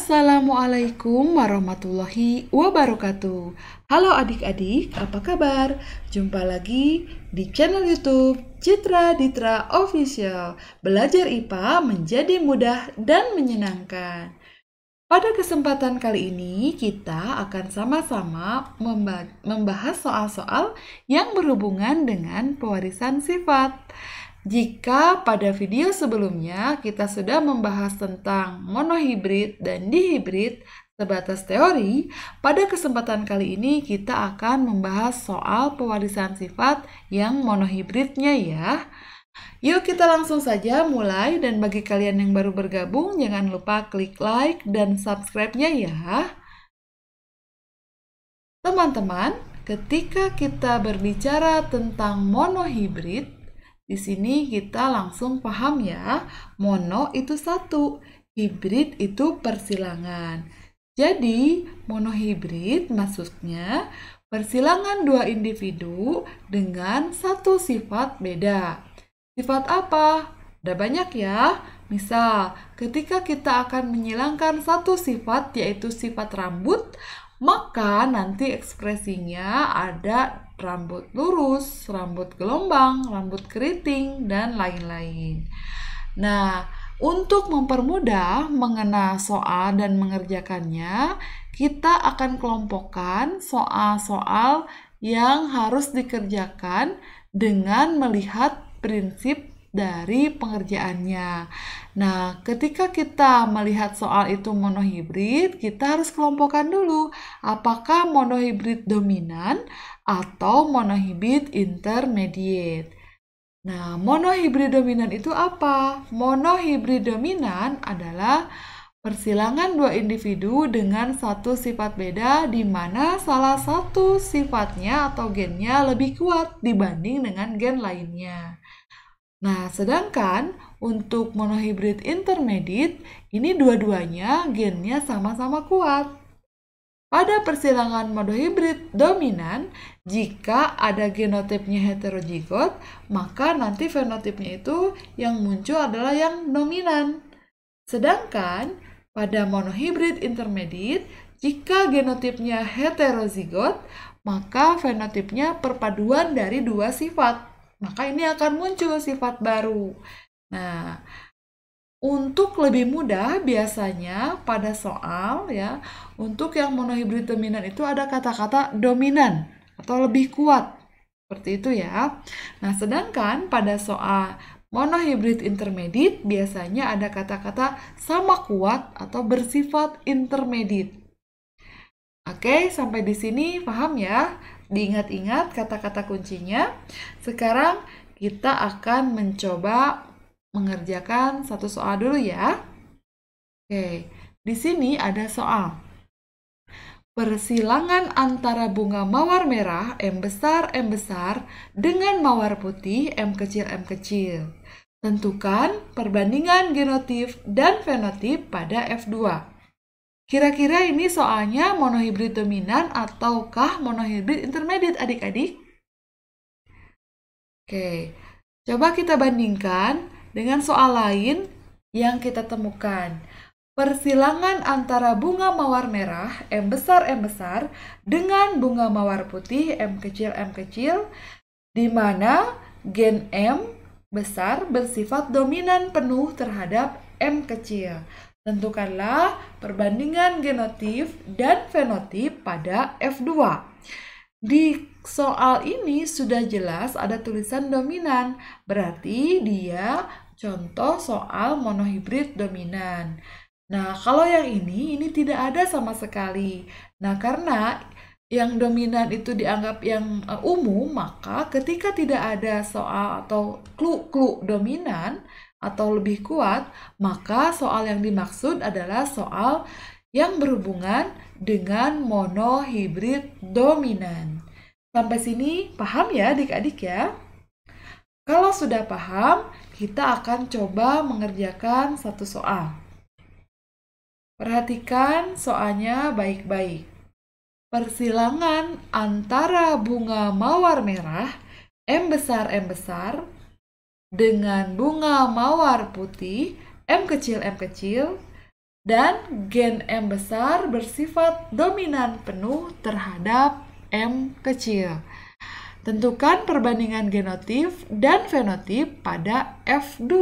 Assalamualaikum warahmatullahi wabarakatuh. Halo adik-adik, apa kabar? Jumpa lagi di channel YouTube Citra Ditra Official. Belajar IPA menjadi mudah dan menyenangkan. Pada kesempatan kali ini, kita akan sama-sama membahas soal-soal yang berhubungan dengan pewarisan sifat. Jika pada video sebelumnya kita sudah membahas tentang monohibrid dan dihibrid sebatas teori, pada kesempatan kali ini kita akan membahas soal pewarisan sifat yang monohibridnya ya. Yuk kita langsung saja mulai dan bagi kalian yang baru bergabung jangan lupa klik like dan subscribe-nya ya. Teman-teman, ketika kita berbicara tentang monohibrid, di sini kita langsung paham ya, mono itu satu, hibrid itu persilangan. Jadi, monohibrid maksudnya persilangan dua individu dengan satu sifat beda. Sifat apa? Ada banyak ya. Misal, ketika kita akan menyilangkan satu sifat yaitu sifat rambut, maka nanti ekspresinya ada rambut lurus, rambut gelombang, rambut keriting, dan lain-lain. Nah, untuk mempermudah mengenal soal dan mengerjakannya, kita akan kelompokkan soal-soal yang harus dikerjakan dengan melihat prinsip dari pengerjaannya. Nah, ketika kita melihat soal itu monohibrid, kita harus kelompokkan dulu apakah monohibrid dominan atau monohibrid intermediate. Nah, monohibrid dominan itu apa? Monohibrid dominan adalah persilangan dua individu dengan satu sifat beda di mana salah satu sifatnya atau gennya lebih kuat dibanding dengan gen lainnya. Nah, sedangkan untuk monohibrid intermediate, ini dua-duanya gennya sama-sama kuat. Pada persilangan monohibrid dominan, jika ada genotipnya heterozigot, maka nanti fenotipnya itu yang muncul adalah yang dominan. Sedangkan pada monohibrid intermediate, jika genotipnya heterozigot, maka fenotipnya perpaduan dari dua sifat, maka ini akan muncul sifat baru. Nah, untuk lebih mudah biasanya pada soal ya, untuk yang monohibrid dominan itu ada kata-kata dominan atau lebih kuat. Seperti itu ya. Nah, sedangkan pada soal monohibrid intermediate biasanya ada kata-kata sama kuat atau bersifat intermediate. Oke, sampai di sini paham ya? diingat-ingat kata-kata kuncinya. Sekarang kita akan mencoba mengerjakan satu soal dulu ya. Oke, di sini ada soal. Persilangan antara bunga mawar merah M besar M besar dengan mawar putih M kecil M kecil. Tentukan perbandingan genotip dan fenotip pada F2. Kira-kira ini soalnya monohibrid dominan ataukah monohibrid intermediate adik-adik? Oke, coba kita bandingkan dengan soal lain yang kita temukan. Persilangan antara bunga mawar merah M besar M besar dengan bunga mawar putih M kecil M kecil di mana gen M besar bersifat dominan penuh terhadap M kecil. Tentukanlah perbandingan genotip dan fenotip pada F2. Di soal ini sudah jelas ada tulisan dominan, berarti dia contoh soal monohibrid dominan. Nah, kalau yang ini, ini tidak ada sama sekali. Nah, karena yang dominan itu dianggap yang e, umum, maka ketika tidak ada soal atau clue-clue dominan, atau lebih kuat, maka soal yang dimaksud adalah soal yang berhubungan dengan monohibrid dominan. Sampai sini paham ya adik-adik ya? Kalau sudah paham, kita akan coba mengerjakan satu soal. Perhatikan soalnya baik-baik. Persilangan antara bunga mawar merah M besar M besar dengan bunga mawar putih M kecil M kecil dan gen M besar bersifat dominan penuh terhadap M kecil. Tentukan perbandingan genotip dan fenotip pada F2.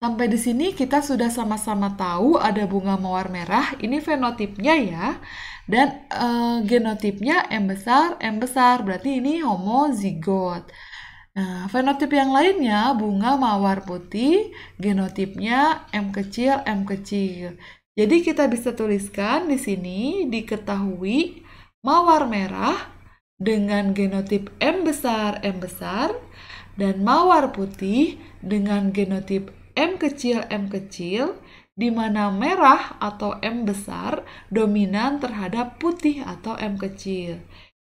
Sampai di sini kita sudah sama-sama tahu ada bunga mawar merah, ini fenotipnya ya. Dan e, genotipnya M besar, M besar, berarti ini homozigot. Nah, fenotip yang lainnya bunga mawar putih, genotipnya M kecil, M kecil. Jadi kita bisa tuliskan di sini diketahui mawar merah dengan genotip M besar, M besar dan mawar putih dengan genotip M kecil, M kecil di mana merah atau M besar dominan terhadap putih atau M kecil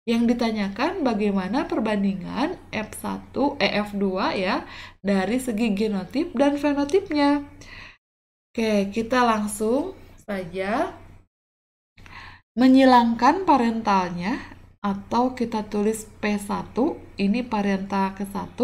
yang ditanyakan bagaimana perbandingan F1 eh F2 ya dari segi genotip dan fenotipnya. Oke, kita langsung saja menyilangkan parentalnya atau kita tulis P1, ini parental ke-1.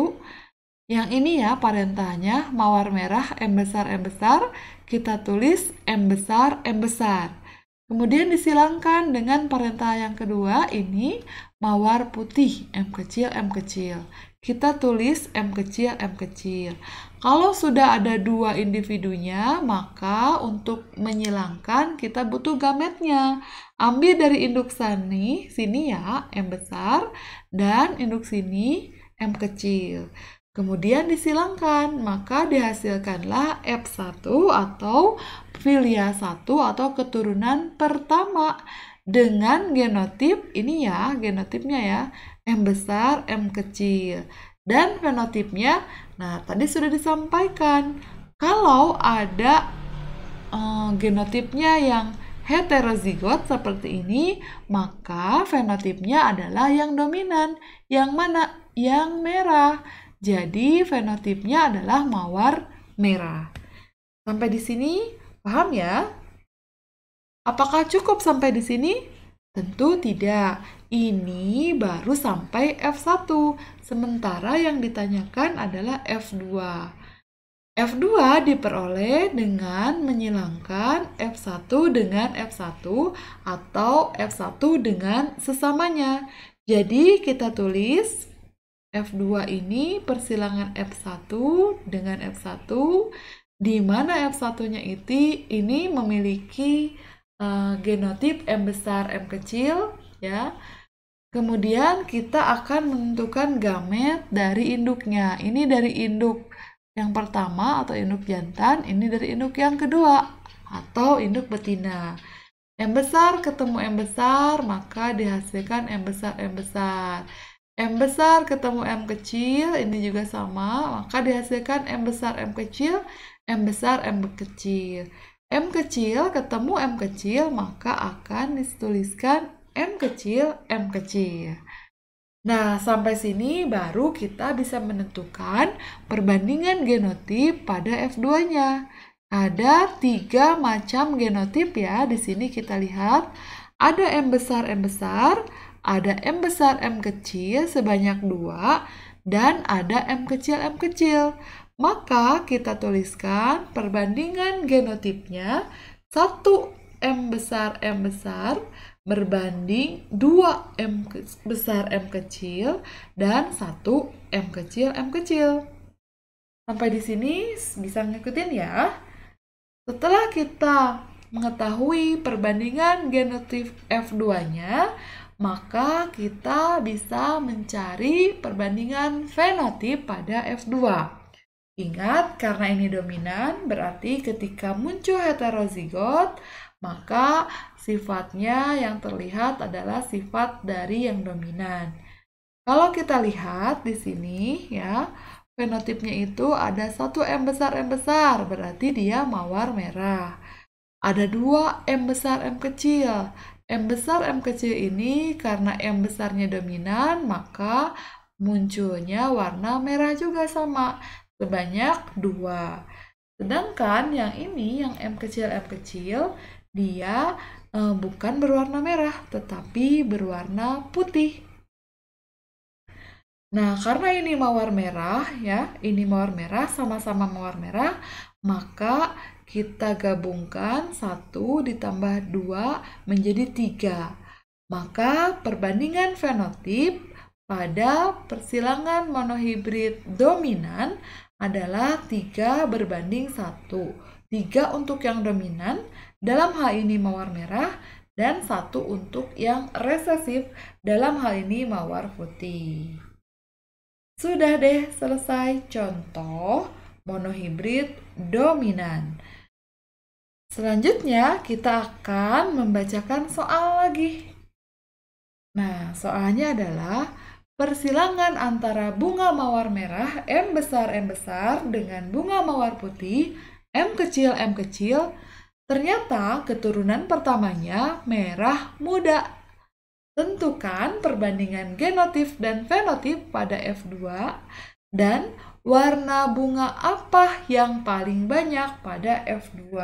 Yang ini ya parentalnya mawar merah M besar M besar, kita tulis M besar M besar. Kemudian disilangkan dengan parental yang kedua ini mawar putih M kecil M kecil. Kita tulis M kecil M kecil. Kalau sudah ada dua individunya, maka untuk menyilangkan kita butuh gametnya. Ambil dari induk sini, sini ya, M besar, dan induk sini M kecil. Kemudian disilangkan, maka dihasilkanlah F1 atau filia 1 atau keturunan pertama dengan genotip ini ya, genotipnya ya, M besar, M kecil. Dan fenotipnya, nah tadi sudah disampaikan, kalau ada eh, genotipnya yang heterozigot seperti ini, maka fenotipnya adalah yang dominan, yang mana? Yang merah. Jadi fenotipnya adalah mawar merah. Sampai di sini paham ya? Apakah cukup sampai di sini? Tentu tidak. Ini baru sampai F1. Sementara yang ditanyakan adalah F2. F2 diperoleh dengan menyilangkan F1 dengan F1 atau F1 dengan sesamanya. Jadi kita tulis F2 ini persilangan F1 dengan F1 di mana F1-nya itu ini memiliki uh, genotip M besar M kecil ya. Kemudian kita akan menentukan gamet dari induknya. Ini dari induk yang pertama atau induk jantan, ini dari induk yang kedua atau induk betina. M besar ketemu M besar, maka dihasilkan M besar M besar. M besar ketemu M kecil, ini juga sama, maka dihasilkan M besar M kecil, M besar M kecil. M kecil ketemu M kecil, maka akan dituliskan M kecil, M kecil. Nah, sampai sini baru kita bisa menentukan perbandingan genotip pada F2-nya. Ada tiga macam genotip ya, di sini kita lihat. Ada M besar, M besar, ada M besar M kecil sebanyak 2 dan ada M kecil M kecil. Maka kita tuliskan perbandingan genotipnya 1 M besar M besar berbanding 2 M besar M kecil dan 1 M kecil M kecil. Sampai di sini bisa ngikutin ya. Setelah kita mengetahui perbandingan genotip F2-nya, maka kita bisa mencari perbandingan fenotip pada F2. Ingat, karena ini dominan, berarti ketika muncul heterozigot, maka sifatnya yang terlihat adalah sifat dari yang dominan. Kalau kita lihat di sini, ya, fenotipnya itu ada satu M besar M besar, berarti dia mawar merah. Ada dua M besar M kecil, M besar, M kecil ini karena M besarnya dominan, maka munculnya warna merah juga sama, sebanyak dua. Sedangkan yang ini, yang M kecil, M kecil, dia e, bukan berwarna merah, tetapi berwarna putih. Nah, karena ini mawar merah ya, ini mawar merah sama-sama mawar merah, maka kita gabungkan 1 ditambah 2 menjadi 3. Maka perbandingan fenotip pada persilangan monohibrid dominan adalah 3 berbanding 1. 3 untuk yang dominan, dalam hal ini mawar merah, dan 1 untuk yang resesif, dalam hal ini mawar putih. Sudah deh selesai contoh monohibrid dominan. Selanjutnya, kita akan membacakan soal lagi. Nah, soalnya adalah persilangan antara bunga mawar merah M besar M besar dengan bunga mawar putih M kecil M kecil. Ternyata keturunan pertamanya merah muda. Tentukan perbandingan genotip dan fenotip pada F2 dan warna bunga apa yang paling banyak pada F2.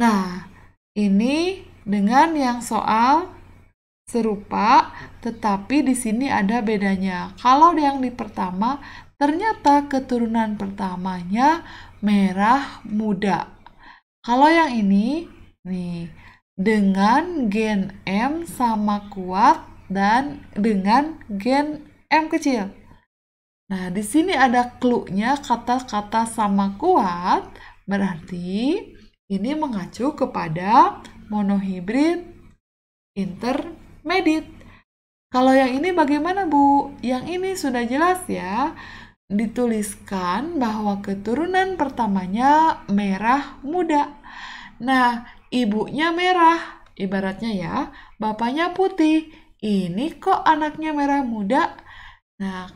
Nah, ini dengan yang soal serupa, tetapi di sini ada bedanya. Kalau yang di pertama, ternyata keturunan pertamanya merah muda. Kalau yang ini, nih, dengan gen M sama kuat dan dengan gen M kecil. Nah, di sini ada clue-nya kata-kata sama kuat, berarti ini mengacu kepada monohibrid intermediate. Kalau yang ini bagaimana, Bu? Yang ini sudah jelas ya. Dituliskan bahwa keturunan pertamanya merah muda. Nah, ibunya merah, ibaratnya ya, bapaknya putih. Ini kok anaknya merah muda? Nah,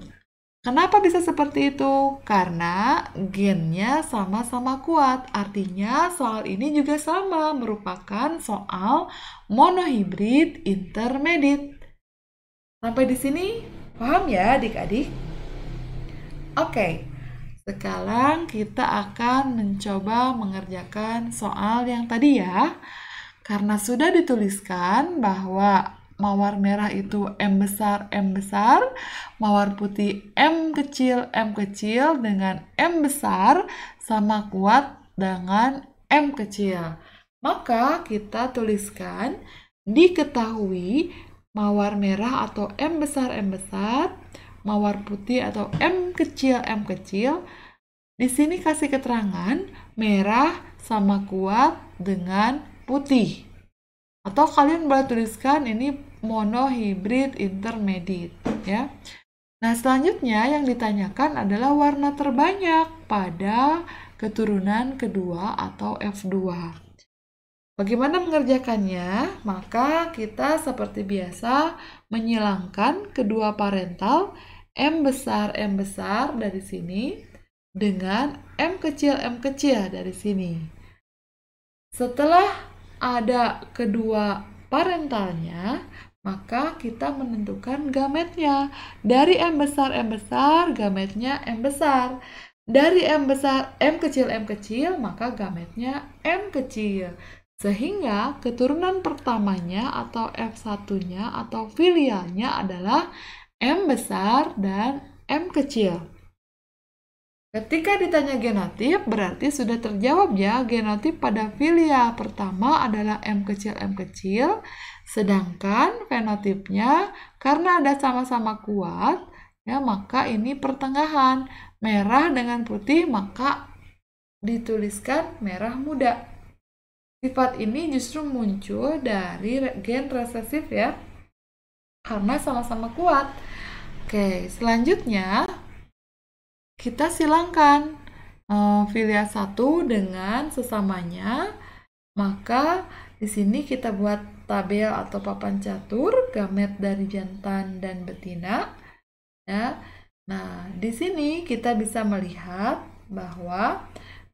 Kenapa bisa seperti itu? Karena gennya sama-sama kuat. Artinya soal ini juga sama, merupakan soal monohibrid intermedit. Sampai di sini paham ya adik-adik? Oke, sekarang kita akan mencoba mengerjakan soal yang tadi ya. Karena sudah dituliskan bahwa mawar merah itu M besar, M besar, mawar putih M kecil, M kecil dengan M besar sama kuat dengan M kecil. Maka kita tuliskan diketahui mawar merah atau M besar, M besar, mawar putih atau M kecil, M kecil. Di sini kasih keterangan merah sama kuat dengan putih. Atau kalian boleh tuliskan ini mono hybrid intermediate ya. Nah, selanjutnya yang ditanyakan adalah warna terbanyak pada keturunan kedua atau F2. Bagaimana mengerjakannya? Maka kita seperti biasa menyilangkan kedua parental M besar M besar dari sini dengan M kecil M kecil dari sini. Setelah ada kedua parentalnya, maka kita menentukan gametnya. Dari M besar M besar, gametnya M besar. Dari M besar M kecil M kecil, maka gametnya M kecil. Sehingga keturunan pertamanya atau F1-nya atau filialnya adalah M besar dan M kecil. Ketika ditanya genotip, berarti sudah terjawab ya genotip pada filia pertama adalah M kecil M kecil, sedangkan fenotipnya karena ada sama-sama kuat, ya maka ini pertengahan merah dengan putih maka dituliskan merah muda. Sifat ini justru muncul dari gen resesif ya, karena sama-sama kuat. Oke, selanjutnya kita silangkan uh, satu dengan sesamanya, maka di sini kita buat tabel atau papan catur gamet dari jantan dan betina. Ya. Nah, di sini kita bisa melihat bahwa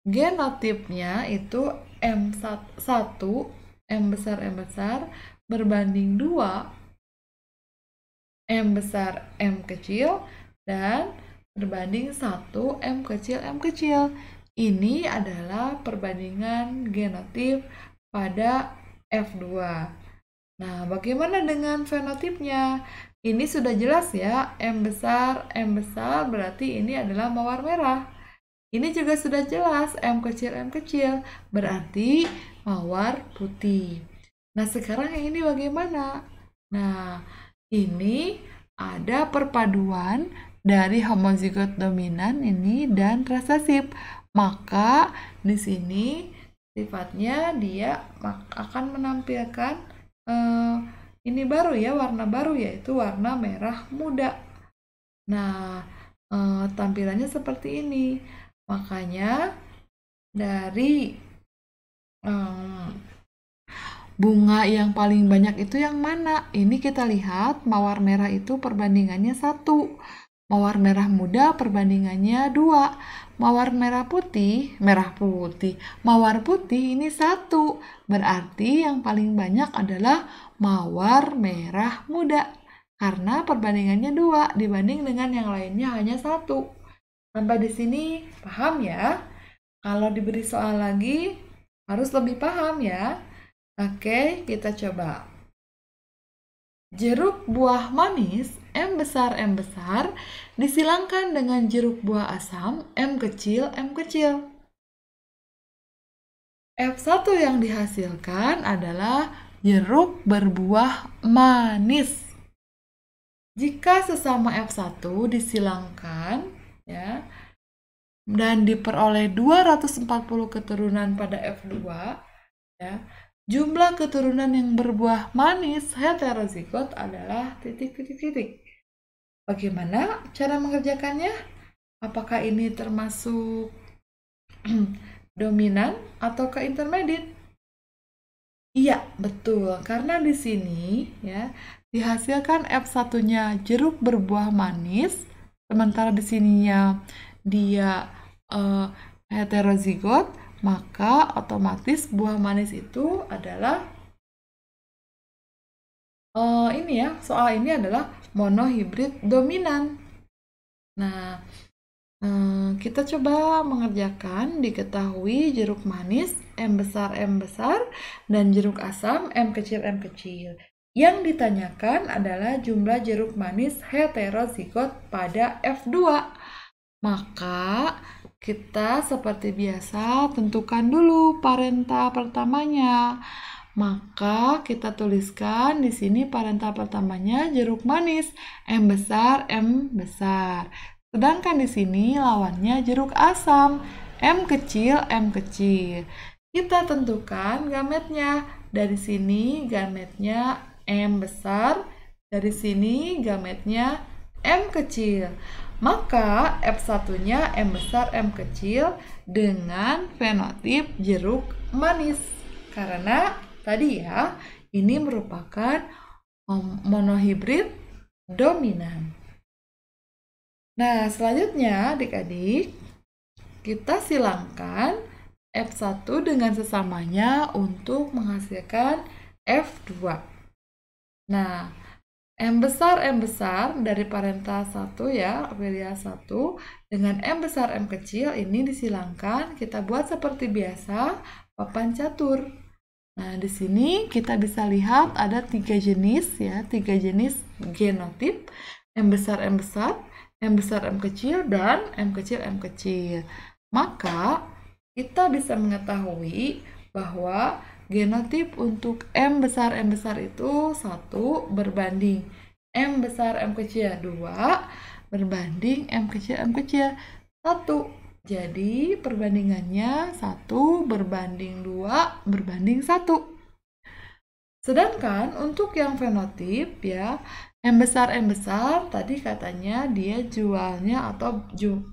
genotipnya itu M1, M besar M besar berbanding 2 M besar M kecil dan berbanding 1 M kecil M kecil. Ini adalah perbandingan genotip pada F2. Nah, bagaimana dengan fenotipnya? Ini sudah jelas ya, M besar, M besar berarti ini adalah mawar merah. Ini juga sudah jelas, M kecil, M kecil, berarti mawar putih. Nah, sekarang yang ini bagaimana? Nah, ini ada perpaduan dari homozigot dominan ini dan resesif. Maka di sini sifatnya dia akan menampilkan eh, ini baru ya warna baru yaitu warna merah muda. Nah, eh, tampilannya seperti ini. Makanya dari eh, bunga yang paling banyak itu yang mana? Ini kita lihat mawar merah itu perbandingannya satu. Mawar merah muda perbandingannya dua. Mawar merah putih, merah putih, mawar putih ini satu. Berarti yang paling banyak adalah mawar merah muda. Karena perbandingannya dua dibanding dengan yang lainnya hanya satu. Sampai di sini paham ya? Kalau diberi soal lagi harus lebih paham ya. Oke, kita coba. Jeruk buah manis M besar M besar disilangkan dengan jeruk buah asam M kecil M kecil. F1 yang dihasilkan adalah jeruk berbuah manis. Jika sesama F1 disilangkan ya dan diperoleh 240 keturunan pada F2 ya, jumlah keturunan yang berbuah manis heterozigot adalah titik-titik-titik. Bagaimana cara mengerjakannya? Apakah ini termasuk dominan atau ke intermediate? Iya, betul. Karena di sini ya dihasilkan F1-nya jeruk berbuah manis, sementara di sininya dia uh, heterozigot, maka otomatis buah manis itu adalah ini ya, soal ini adalah monohibrid dominan. Nah, eh, kita coba mengerjakan diketahui jeruk manis M besar M besar dan jeruk asam M kecil M kecil. Yang ditanyakan adalah jumlah jeruk manis heterozigot pada F2. Maka kita seperti biasa tentukan dulu parenta pertamanya. Maka kita tuliskan di sini parental pertamanya jeruk manis, M besar, M besar. Sedangkan di sini lawannya jeruk asam, M kecil, M kecil. Kita tentukan gametnya. Dari sini gametnya M besar, dari sini gametnya M kecil. Maka F1-nya M besar M kecil dengan fenotip jeruk manis. Karena tadi ya, ini merupakan um, monohibrid dominan. Nah, selanjutnya adik-adik, kita silangkan F1 dengan sesamanya untuk menghasilkan F2. Nah, M besar M besar dari parenta 1 ya, Aprilia 1 dengan M besar M kecil ini disilangkan kita buat seperti biasa papan catur. Nah, di sini kita bisa lihat ada tiga jenis ya, tiga jenis genotip, M besar M besar, M besar M kecil dan M kecil M kecil. Maka kita bisa mengetahui bahwa genotip untuk M besar M besar itu satu berbanding M besar M kecil 2 berbanding M kecil M kecil 1 jadi perbandingannya 1 berbanding 2 berbanding 1. Sedangkan untuk yang fenotip ya, M besar M besar tadi katanya dia jualnya atau ju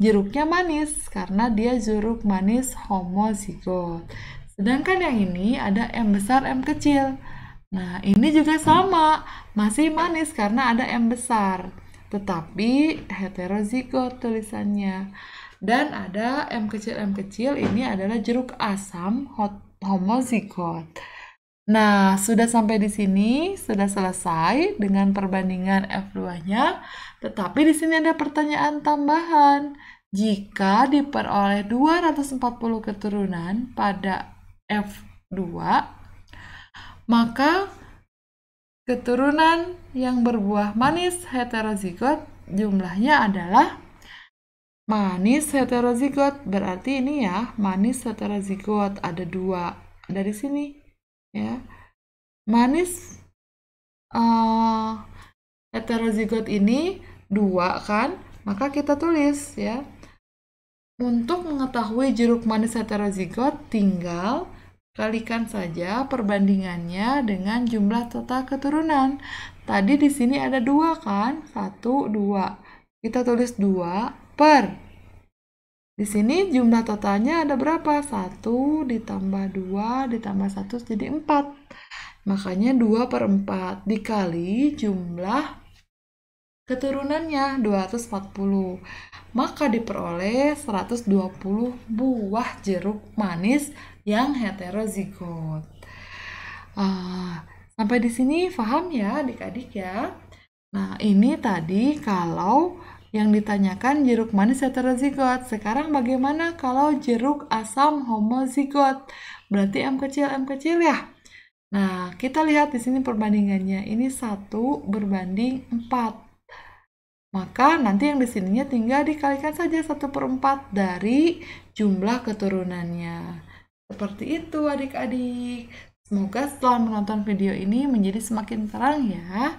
jeruknya manis karena dia jeruk manis homozigot. Sedangkan yang ini ada M besar M kecil. Nah, ini juga sama, masih manis karena ada M besar, tetapi heterozigot tulisannya. Dan ada M kecil-M kecil ini adalah jeruk asam homozigot. Nah, sudah sampai di sini, sudah selesai dengan perbandingan F2-nya. Tetapi di sini ada pertanyaan tambahan. Jika diperoleh 240 keturunan pada F2, maka keturunan yang berbuah manis heterozigot jumlahnya adalah Manis heterozigot berarti ini ya, manis heterozigot ada dua dari sini ya. Manis uh, heterozigot ini dua kan, maka kita tulis ya. Untuk mengetahui jeruk manis heterozigot tinggal kalikan saja perbandingannya dengan jumlah total keturunan. Tadi di sini ada dua kan, satu dua. Kita tulis dua per. Di sini jumlah totalnya ada berapa? 1 ditambah 2 ditambah 1 jadi 4. Makanya 2 per 4 dikali jumlah keturunannya 240. Maka diperoleh 120 buah jeruk manis yang heterozigot. Uh, sampai di sini paham ya adik-adik ya? Nah ini tadi kalau yang ditanyakan jeruk manis heterozigot. Sekarang bagaimana kalau jeruk asam homozigot? Berarti M kecil, M kecil ya? Nah, kita lihat di sini perbandingannya. Ini satu berbanding 4. Maka nanti yang di sininya tinggal dikalikan saja satu per empat dari jumlah keturunannya. Seperti itu adik-adik. Semoga setelah menonton video ini menjadi semakin terang ya.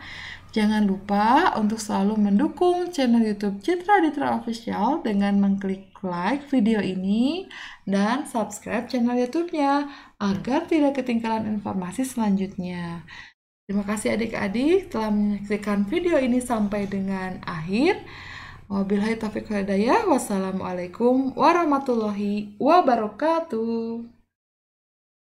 Jangan lupa untuk selalu mendukung channel YouTube Citra Ditra Official dengan mengklik like video ini dan subscribe channel YouTube-nya agar tidak ketinggalan informasi selanjutnya. Terima kasih adik-adik telah menyaksikan video ini sampai dengan akhir. Wabillahi taufiq hidayah. Wassalamualaikum warahmatullahi wabarakatuh.